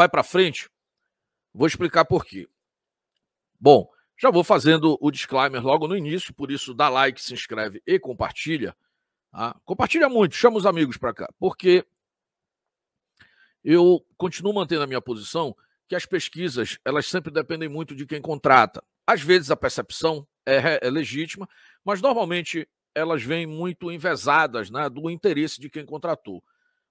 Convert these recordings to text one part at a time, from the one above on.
vai para frente? Vou explicar por quê. Bom, já vou fazendo o disclaimer logo no início, por isso dá like, se inscreve e compartilha. Tá? Compartilha muito, chama os amigos para cá, porque eu continuo mantendo a minha posição que as pesquisas elas sempre dependem muito de quem contrata. Às vezes a percepção é, é, é legítima, mas normalmente elas vêm muito envesadas né, do interesse de quem contratou.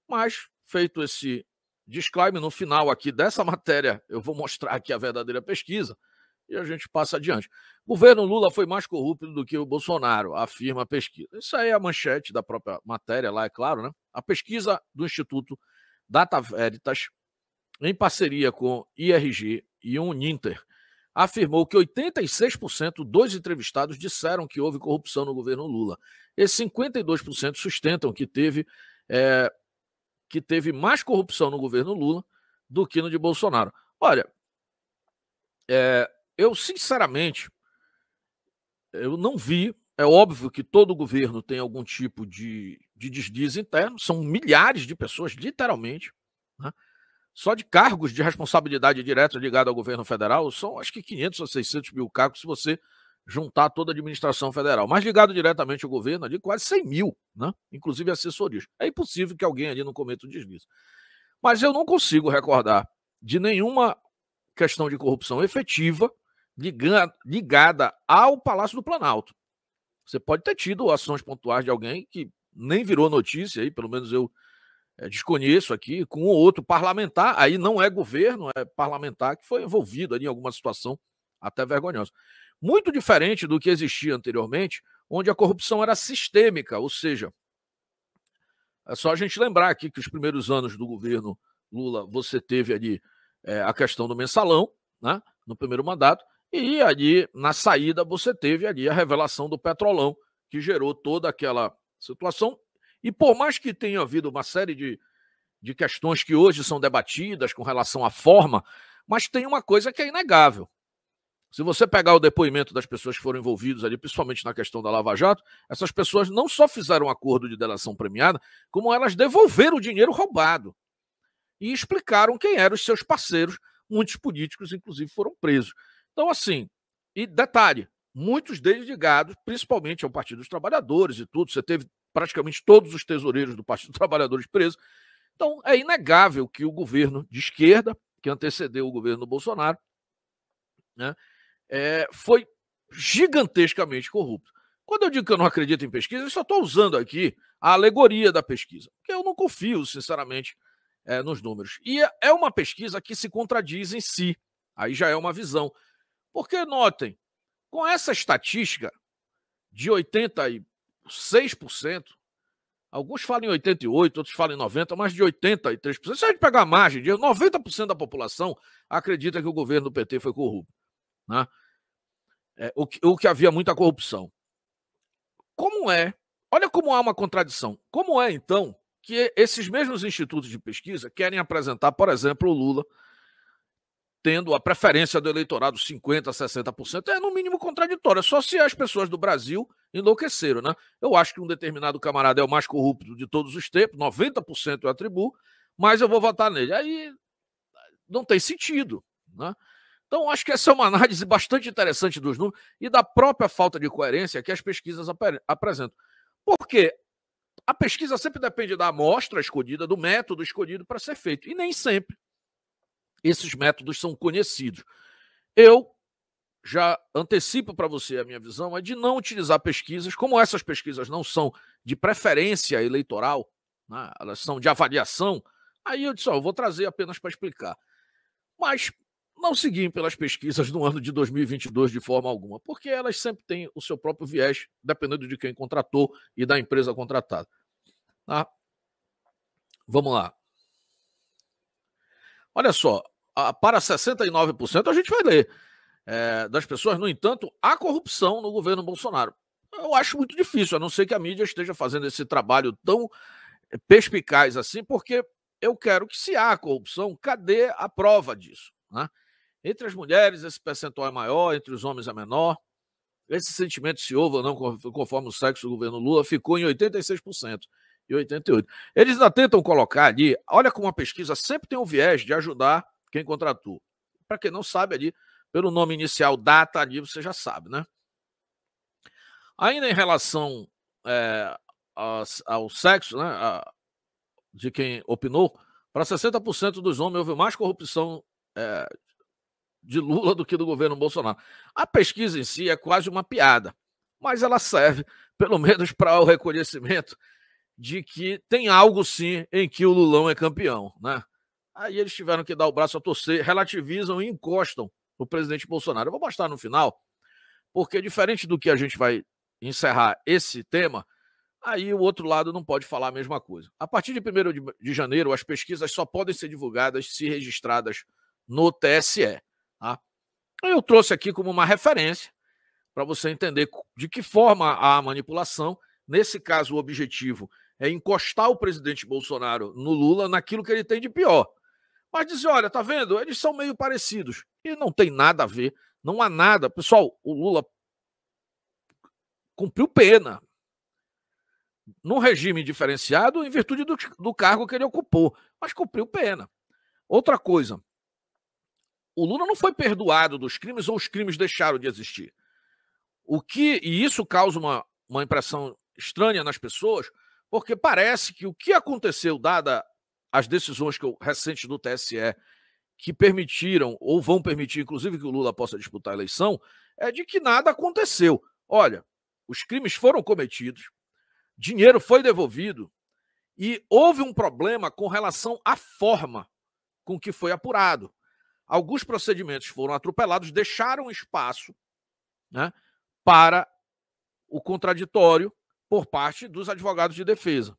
Mas, feito esse disclaimer no final aqui dessa matéria, eu vou mostrar aqui a verdadeira pesquisa e a gente passa adiante. Governo Lula foi mais corrupto do que o Bolsonaro, afirma a pesquisa. Isso aí é a manchete da própria matéria lá, é claro, né? A pesquisa do Instituto Data Veritas, em parceria com IRG e Uninter, afirmou que 86% dos entrevistados disseram que houve corrupção no governo Lula. E 52% sustentam que teve é, que teve mais corrupção no governo Lula do que no de Bolsonaro. Olha, é, eu sinceramente eu não vi. É óbvio que todo governo tem algum tipo de, de desdiz interno, são milhares de pessoas, literalmente. Né? Só de cargos de responsabilidade direta ligado ao governo federal, são acho que 500 ou 600 mil cargos, se você juntar toda a administração federal, mas ligado diretamente ao governo, ali quase 100 mil, né? inclusive assessorias. É impossível que alguém ali não cometa um deslize. Mas eu não consigo recordar de nenhuma questão de corrupção efetiva ligada ao Palácio do Planalto. Você pode ter tido ações pontuais de alguém que nem virou notícia, aí, pelo menos eu eh, desconheço aqui, com um ou outro parlamentar, aí não é governo, é parlamentar que foi envolvido ali em alguma situação até vergonhosa muito diferente do que existia anteriormente, onde a corrupção era sistêmica, ou seja, é só a gente lembrar aqui que os primeiros anos do governo Lula, você teve ali é, a questão do mensalão, né, no primeiro mandato, e ali na saída você teve ali a revelação do petrolão, que gerou toda aquela situação. E por mais que tenha havido uma série de, de questões que hoje são debatidas com relação à forma, mas tem uma coisa que é inegável. Se você pegar o depoimento das pessoas que foram envolvidas ali, principalmente na questão da Lava Jato, essas pessoas não só fizeram um acordo de delação premiada, como elas devolveram o dinheiro roubado e explicaram quem eram os seus parceiros. Muitos políticos, inclusive, foram presos. Então, assim, e detalhe, muitos deles ligados principalmente ao Partido dos Trabalhadores e tudo. Você teve praticamente todos os tesoureiros do Partido dos Trabalhadores presos. Então, é inegável que o governo de esquerda, que antecedeu o governo do Bolsonaro, né, é, foi gigantescamente corrupto. Quando eu digo que eu não acredito em pesquisa, eu só estou usando aqui a alegoria da pesquisa, porque eu não confio, sinceramente, é, nos números. E é, é uma pesquisa que se contradiz em si. Aí já é uma visão. Porque, notem, com essa estatística de 86%, alguns falam em 88%, outros falam em 90%, mas de 83%, se a gente pegar a margem de 90% da população acredita que o governo do PT foi corrupto. Né? é, que, que havia muita corrupção. Como é? Olha como há uma contradição. Como é, então, que esses mesmos institutos de pesquisa querem apresentar, por exemplo, o Lula tendo a preferência do eleitorado 50%, 60%, é no mínimo contraditório. É só se as pessoas do Brasil enlouqueceram, né? Eu acho que um determinado camarada é o mais corrupto de todos os tempos, 90% eu atribuo, mas eu vou votar nele. Aí não tem sentido, né? Então, acho que essa é uma análise bastante interessante dos números e da própria falta de coerência que as pesquisas apresentam. Porque a pesquisa sempre depende da amostra escolhida, do método escolhido para ser feito. E nem sempre esses métodos são conhecidos. Eu já antecipo para você a minha visão é de não utilizar pesquisas, como essas pesquisas não são de preferência eleitoral, né? elas são de avaliação. Aí eu disse: ó, eu vou trazer apenas para explicar. Mas não seguiam pelas pesquisas no ano de 2022 de forma alguma, porque elas sempre têm o seu próprio viés, dependendo de quem contratou e da empresa contratada. Ah, vamos lá. Olha só, para 69% a gente vai ler é, das pessoas, no entanto, há corrupção no governo Bolsonaro. Eu acho muito difícil, a não ser que a mídia esteja fazendo esse trabalho tão é, perspicaz assim, porque eu quero que se há corrupção, cadê a prova disso? Né? Entre as mulheres, esse percentual é maior, entre os homens é menor. Esse sentimento, se houve ou não, conforme o sexo do governo Lula, ficou em 86% e 88%. Eles ainda tentam colocar ali, olha como a pesquisa sempre tem um viés de ajudar quem contratou. Para quem não sabe ali, pelo nome inicial, data ali, você já sabe, né? Ainda em relação é, ao sexo, né, a, de quem opinou, para 60% dos homens houve mais corrupção é, de Lula do que do governo Bolsonaro. A pesquisa em si é quase uma piada, mas ela serve, pelo menos, para o reconhecimento de que tem algo sim em que o Lulão é campeão, né? Aí eles tiveram que dar o braço a torcer, relativizam e encostam o presidente Bolsonaro. Eu vou mostrar no final, porque diferente do que a gente vai encerrar esse tema, aí o outro lado não pode falar a mesma coisa. A partir de 1 de janeiro, as pesquisas só podem ser divulgadas se registradas no TSE. Tá? Eu trouxe aqui como uma referência para você entender de que forma a manipulação, nesse caso o objetivo é encostar o presidente Bolsonaro no Lula naquilo que ele tem de pior. Mas dizer, olha, tá vendo? Eles são meio parecidos. E não tem nada a ver, não há nada. Pessoal, o Lula cumpriu pena num regime diferenciado em virtude do, do cargo que ele ocupou, mas cumpriu pena. Outra coisa, o Lula não foi perdoado dos crimes ou os crimes deixaram de existir. O que, e isso causa uma, uma impressão estranha nas pessoas, porque parece que o que aconteceu, dada as decisões que eu, recentes do TSE, que permitiram, ou vão permitir, inclusive, que o Lula possa disputar a eleição, é de que nada aconteceu. Olha, os crimes foram cometidos, dinheiro foi devolvido, e houve um problema com relação à forma com que foi apurado alguns procedimentos foram atropelados, deixaram espaço né, para o contraditório por parte dos advogados de defesa,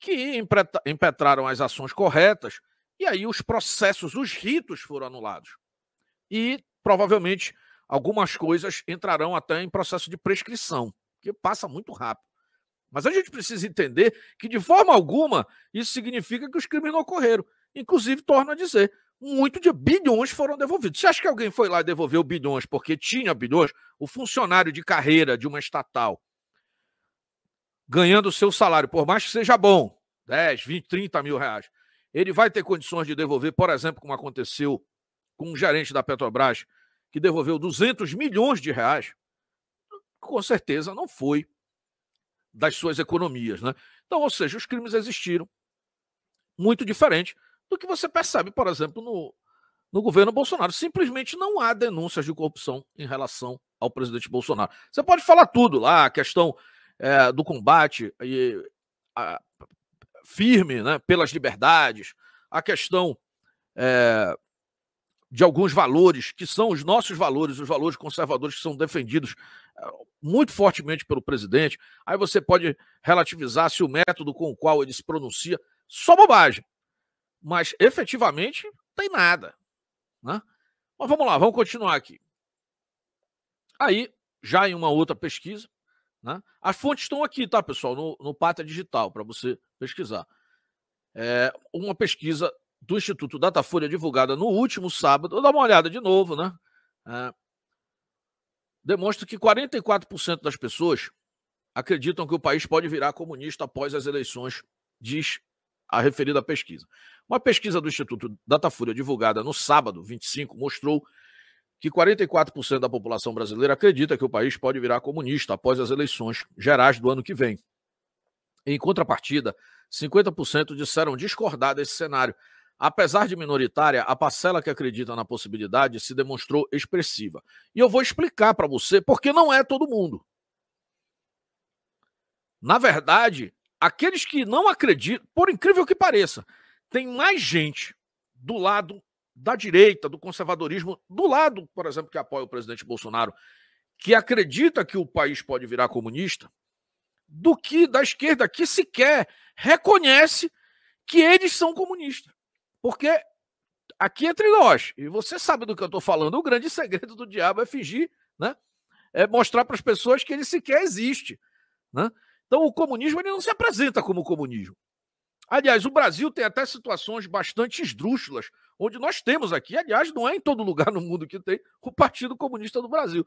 que impetraram as ações corretas e aí os processos, os ritos foram anulados. E provavelmente algumas coisas entrarão até em processo de prescrição, que passa muito rápido. Mas a gente precisa entender que, de forma alguma, isso significa que os crimes não ocorreram. Inclusive, torno a dizer, muito de bilhões foram devolvidos. Você acha que alguém foi lá e devolveu bilhões porque tinha bilhões? O funcionário de carreira de uma estatal ganhando o seu salário, por mais que seja bom, 10, 20, 30 mil reais, ele vai ter condições de devolver, por exemplo, como aconteceu com um gerente da Petrobras, que devolveu 200 milhões de reais, com certeza não foi das suas economias. Né? Então, ou seja, os crimes existiram. Muito diferente do que você percebe, por exemplo, no, no governo Bolsonaro. Simplesmente não há denúncias de corrupção em relação ao presidente Bolsonaro. Você pode falar tudo lá, a questão é, do combate e, a, firme né, pelas liberdades, a questão é, de alguns valores que são os nossos valores, os valores conservadores que são defendidos eh, muito fortemente pelo presidente. Aí você pode relativizar se o método com o qual ele se pronuncia. Só bobagem mas efetivamente tem nada. Né? Mas vamos lá, vamos continuar aqui. Aí, já em uma outra pesquisa, né? as fontes estão aqui, tá, pessoal, no, no Pata Digital, para você pesquisar. É, uma pesquisa do Instituto Datafolha divulgada no último sábado, vou dar uma olhada de novo, né? É, demonstra que 44% das pessoas acreditam que o país pode virar comunista após as eleições, diz a referida pesquisa. Uma pesquisa do Instituto Datafolha divulgada no sábado, 25, mostrou que 44% da população brasileira acredita que o país pode virar comunista após as eleições gerais do ano que vem. Em contrapartida, 50% disseram discordar desse cenário. Apesar de minoritária, a parcela que acredita na possibilidade se demonstrou expressiva. E eu vou explicar para você porque não é todo mundo. Na verdade, aqueles que não acreditam, por incrível que pareça, tem mais gente do lado da direita, do conservadorismo, do lado, por exemplo, que apoia o presidente Bolsonaro, que acredita que o país pode virar comunista, do que da esquerda, que sequer reconhece que eles são comunistas. Porque aqui entre nós, e você sabe do que eu estou falando, o grande segredo do diabo é fingir, né? É mostrar para as pessoas que ele sequer existe, né? Então, o comunismo ele não se apresenta como comunismo. Aliás, o Brasil tem até situações bastante esdrúxulas, onde nós temos aqui, aliás, não é em todo lugar no mundo que tem o Partido Comunista do Brasil.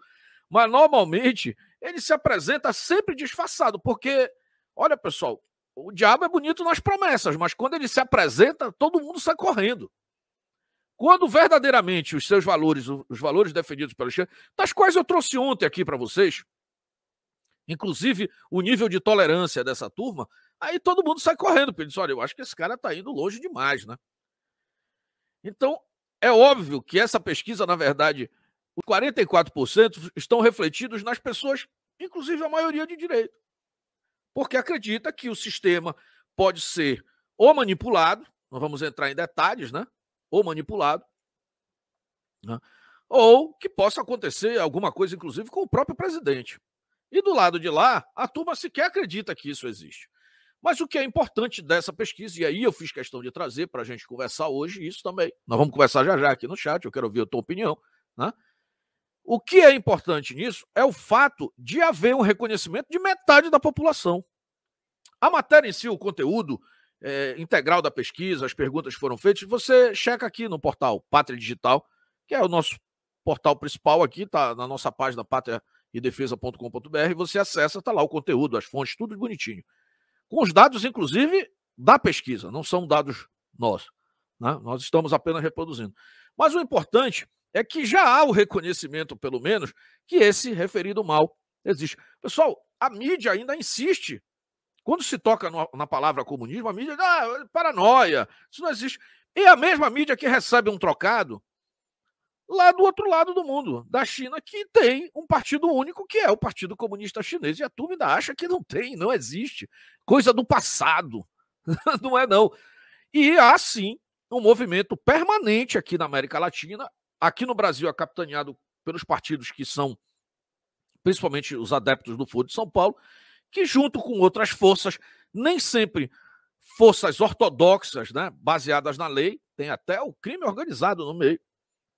Mas normalmente ele se apresenta sempre disfarçado, porque, olha pessoal, o diabo é bonito nas promessas, mas quando ele se apresenta, todo mundo sai correndo. Quando verdadeiramente os seus valores, os valores defendidos pelo Alexandre, das quais eu trouxe ontem aqui para vocês, inclusive o nível de tolerância dessa turma, aí todo mundo sai correndo, porque diz, olha, eu acho que esse cara está indo longe demais, né? Então, é óbvio que essa pesquisa, na verdade, os 44% estão refletidos nas pessoas, inclusive a maioria de direito, porque acredita que o sistema pode ser ou manipulado, não vamos entrar em detalhes, né? Ou manipulado, né? ou que possa acontecer alguma coisa, inclusive, com o próprio presidente. E do lado de lá, a turma sequer acredita que isso existe. Mas o que é importante dessa pesquisa, e aí eu fiz questão de trazer para a gente conversar hoje isso também. Nós vamos conversar já já aqui no chat, eu quero ouvir a tua opinião. Né? O que é importante nisso é o fato de haver um reconhecimento de metade da população. A matéria em si, o conteúdo é, integral da pesquisa, as perguntas foram feitas, você checa aqui no portal Pátria Digital, que é o nosso portal principal aqui, tá na nossa página Pátria Digital e defesa.com.br, você acessa, está lá o conteúdo, as fontes, tudo bonitinho. Com os dados, inclusive, da pesquisa, não são dados nossos. Né? Nós estamos apenas reproduzindo. Mas o importante é que já há o reconhecimento, pelo menos, que esse referido mal existe. Pessoal, a mídia ainda insiste. Quando se toca no, na palavra comunismo, a mídia, ah, paranoia, isso não existe. E a mesma mídia que recebe um trocado, lá do outro lado do mundo, da China, que tem um partido único, que é o Partido Comunista Chinês. E a turma ainda acha que não tem, não existe. Coisa do passado. não é, não. E há, sim, um movimento permanente aqui na América Latina, aqui no Brasil é capitaneado pelos partidos que são principalmente os adeptos do Foro de São Paulo, que junto com outras forças, nem sempre forças ortodoxas, né, baseadas na lei, tem até o crime organizado no meio,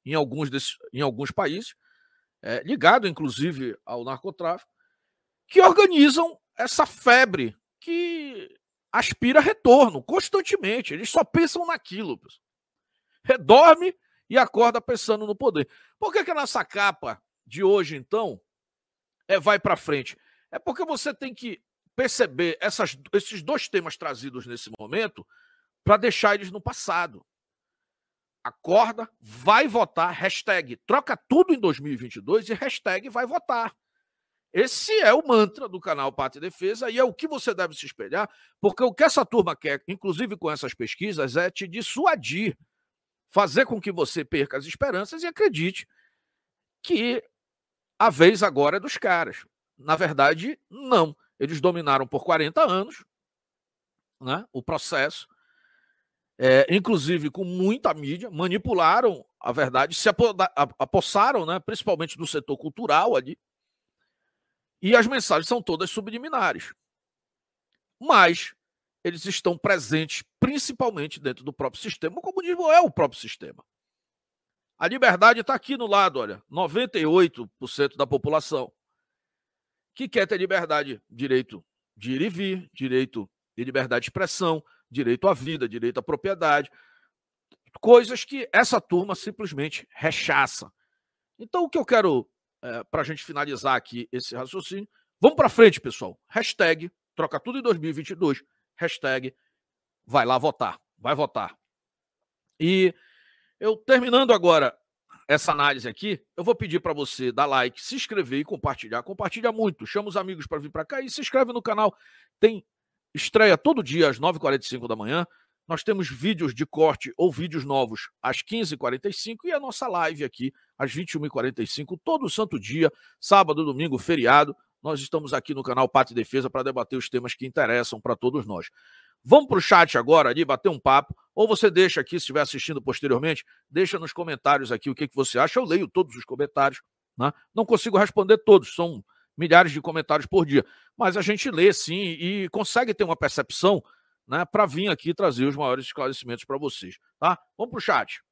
em alguns, desses, em alguns países, é, ligado inclusive ao narcotráfico, que organizam essa febre que aspira retorno constantemente. Eles só pensam naquilo. Redorme e acorda pensando no poder. Por que, que a nossa capa de hoje, então, é vai para frente? É porque você tem que perceber essas, esses dois temas trazidos nesse momento para deixar eles no passado acorda, vai votar, hashtag troca tudo em 2022 e hashtag vai votar. Esse é o mantra do canal Pátria e Defesa e é o que você deve se espelhar, porque o que essa turma quer, inclusive com essas pesquisas, é te dissuadir, fazer com que você perca as esperanças e acredite que a vez agora é dos caras. Na verdade, não. Eles dominaram por 40 anos né, o processo é, inclusive com muita mídia, manipularam a verdade, se apossaram, né, principalmente do setor cultural ali, e as mensagens são todas subliminares. Mas eles estão presentes principalmente dentro do próprio sistema, o comunismo é o próprio sistema. A liberdade está aqui no lado, olha, 98% da população que quer ter liberdade, direito de ir e vir, direito de liberdade de expressão, direito à vida, direito à propriedade, coisas que essa turma simplesmente rechaça. Então, o que eu quero, é, para a gente finalizar aqui esse raciocínio, vamos para frente, pessoal. Hashtag troca tudo em 2022, hashtag vai lá votar, vai votar. E eu terminando agora essa análise aqui, eu vou pedir para você dar like, se inscrever e compartilhar. Compartilha muito, chama os amigos para vir para cá e se inscreve no canal. Tem Estreia todo dia às 9h45 da manhã. Nós temos vídeos de corte ou vídeos novos às 15h45 e a nossa live aqui às 21h45, todo santo dia, sábado, domingo, feriado. Nós estamos aqui no canal Pátria e Defesa para debater os temas que interessam para todos nós. Vamos para o chat agora ali, bater um papo, ou você deixa aqui, se estiver assistindo posteriormente, deixa nos comentários aqui o que, que você acha. Eu leio todos os comentários, né? não consigo responder todos, são milhares de comentários por dia. Mas a gente lê sim e consegue ter uma percepção né, para vir aqui trazer os maiores esclarecimentos para vocês. Tá? Vamos para o chat.